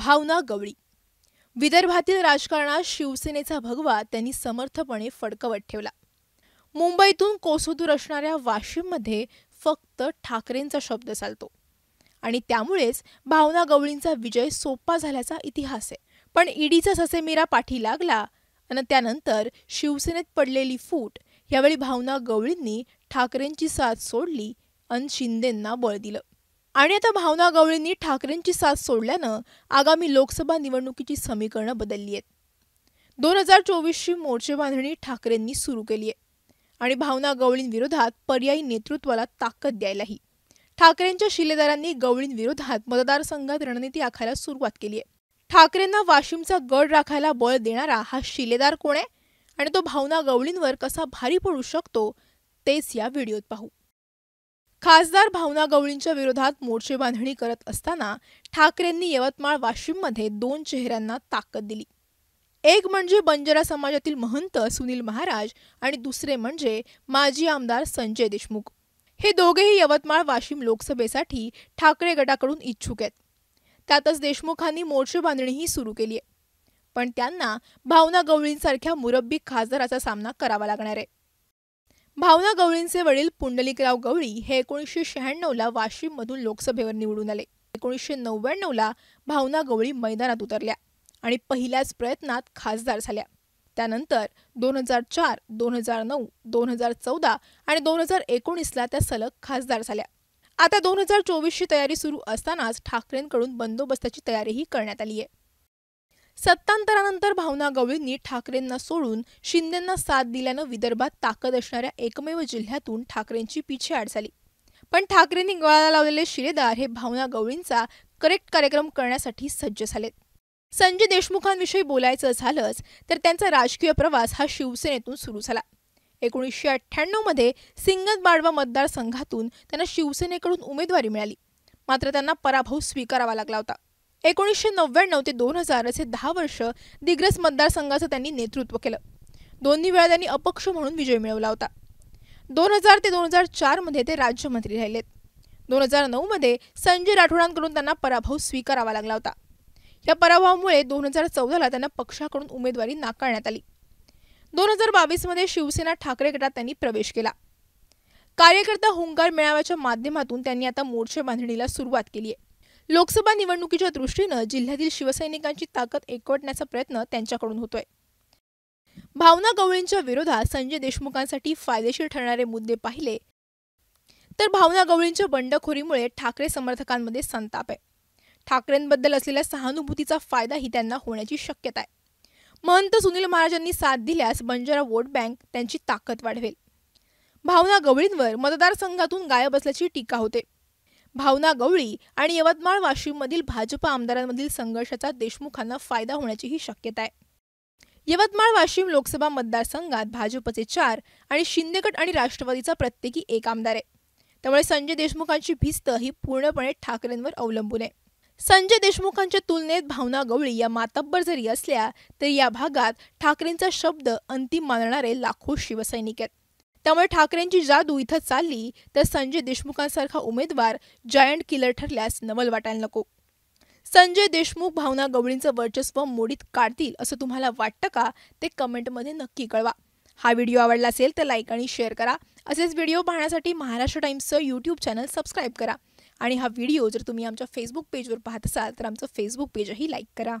भावना गवळी विदर्भातील राजकारणात शिवसेनेचा भगवा त्यांनी समर्थपणे फडकवत ठेवला मुंबईतून कोसोदूर असणाऱ्या वाशिममध्ये फक्त ठाकरेंचा शब्द चालतो आणि त्यामुळेच भावना गवळींचा विजय सोपा झाल्याचा इतिहास आहे पण ईडीचा ससेमीरा पाठी लागला आणि त्यानंतर शिवसेनेत पडलेली फूट यावेळी भावना गवळींनी ठाकरेंची साथ सोडली आणि शिंदेंना बळ दिलं आणि आता भावना गवळींनी ठाकरेंची साथ सोडल्यानं आगामी लोकसभा निवडणुकीची समीकरणं बदलली आहेत दोन हजार चोवीसची मोर्चे बांधणी ठाकरेंनी सुरू केली आहे आणि भावना गवळींविरोधात पर्यायी नेतृत्वाला ताकद द्यायलाही ठाकरेंच्या शिलेदारांनी गवळींविरोधात मतदारसंघात रणनीती आखायला सुरुवात केली आहे ठाकरेंना वाशिमचा गड राखायला बळ देणारा हा शिलेदार कोण आहे आणि तो भावना गवळींवर कसा भारी पडू शकतो तेच या व्हिडिओत पाहू खासदार भावना गवळींच्या विरोधात मोर्चे बांधणी करत असताना ठाकरेंनी यवतमाळ वाशिममध्ये दोन चेहऱ्यांना ताकद दिली एक म्हणजे बंजारा समाजातील महंत सुनील महाराज आणि दुसरे म्हणजे माजी आमदार संजय देशमुख हे दोघेही यवतमाळ वाशिम लोकसभेसाठी ठाकरे गटाकडून इच्छुक आहेत त्यातच देशमुखांनी मोर्चे बांधणीही सुरू केली आहे पण त्यांना भावना गवळींसारख्या मुरब्बी खासदाराचा सामना करावा लागणार आहे भावना गवळींचे वडील पुंडलिकराव गवळी हे एकोणीसशे शहाण्णवला वाशिममधून लोकसभेवर निवडून आले एकोणीसशे नव्याण्णवला भावना गवळी मैदानात उतरल्या आणि पहिल्याच प्रयत्नात खासदार झाल्या त्यानंतर दोन हजार चार दोन हजार नऊ दोन हजार चौदा आणि दोन हजार एकोणीसला त्या सलग खासदार झाल्या आता दोन हजार चोवीसची तयारी सुरू असतानाच ठाकरेंकडून बंदोबस्ताची तयारीही करण्यात आली आहे सत्तांतरानंतर भावना गवळींनी ठाकरेंना सोडून शिंदेंना साथ दिल्यानं विदर्भात ताकद असणाऱ्या एकमेव जिल्ह्यातून ठाकरेंची पिछेआड झाली पण ठाकरेंनी गळाला लावलेले शिरेदार हे भावना गवळींचा करेक्ट कार्यक्रम करण्यासाठी सज्ज झालेत संजय देशमुखांविषयी बोलायचं झालंच तर त्यांचा राजकीय प्रवास हा शिवसेनेतून सुरू झाला एकोणीसशे अठ्ठ्याण्णवमध्ये बाडवा मतदारसंघातून त्यांना शिवसेनेकडून उमेदवारी मिळाली मात्र त्यांना पराभव स्वीकारावा लागला होता एकोणीसशे नव्याण्णव ते दोन हजार असे दहा वर्ष दिग्रस मतदारसंघाचं त्यांनी नेतृत्व केलं दोन्ही वेळा त्यांनी अपक्ष म्हणून विजय मिळवला होता दोन हजार ते दोन हजार चारमध्ये ते राज्यमंत्री राहिलेत दोन हजार नऊमध्ये संजय राठोडांकडून त्यांना पराभव स्वीकारावा लागला होता या पराभवामुळे दोन हजार चौदाला त्यांना पक्षाकडून उमेदवारी नाकारण्यात आली दोन हजार बावीसमध्ये शिवसेना ठाकरे गटात त्यांनी प्रवेश केला कार्यकर्ता हुंकार मेळाव्याच्या माध्यमातून त्यांनी आता मोर्चे बांधणीला सुरुवात केली आहे लोकसभा निवडणुकीच्या दृष्टीनं जिल्ह्यातील शिवसैनिकांची ताकद एकवटण्याचा प्रयत्न त्यांच्याकडून होतोय भावना गवळींच्या विरोधात संजय देशमुखांसाठी फायदेशीर ठरणारे मुद्दे पाहिले तर भावना गवळींच्या बंडखोरीमुळे ठाकरे समर्थकांमध्ये संताप आहे ठाकरेंबद्दल असलेल्या सहानुभूतीचा फायदाही त्यांना होण्याची शक्यता आहे महंत सुनील महाराजांनी साथ दिल्यास बंजारा वोट बँक त्यांची ताकद वाढवेल भावना गवळींवर मतदारसंघातून गायब असल्याची टीका होते भावना गवळी आणि यवतमाळ वाशिममधील भाजपा आमदारांमधील संघर्षाचा देशमुखांना फायदा होण्याचीही शक्यता आहे यवतमाळ वाशिम लोकसभा मतदारसंघात भाजपचे चार आणि शिंदेगट आणि राष्ट्रवादीचा प्रत्येकी एक आमदार आहे त्यामुळे संजय देशमुखांची भिस्त ही पूर्णपणे ठाकरेंवर अवलंबून आहे संजय देशमुखांच्या तुलनेत भावना गवळी या मातब्बर जरी असल्या तरी या भागात ठाकरेंचा शब्द अंतिम मानणारे लाखो शिवसैनिक आहेत त्यामुळे ठाकरेंची जादू इथं चालली तर संजय देशमुखांसारखा उमेदवार जायंट किलर ठरल्यास नवल वाटायला नको संजय देशमुख भावना गवळींचं वर्चस्व मोडीत काढतील असं तुम्हाला वाटतं का ते कमेंटमध्ये नक्की कळवा हा व्हिडिओ आवडला असेल तर लाईक आणि शेअर करा असेच व्हिडिओ पाहण्यासाठी महाराष्ट्र टाईम्सचं यूट्यूब चॅनल सबस्क्राईब करा आणि हा व्हिडिओ जर तुम्ही आमच्या फेसबुक पेजवर पाहत असाल तर आमचं फेसबुक पेजही लाईक करा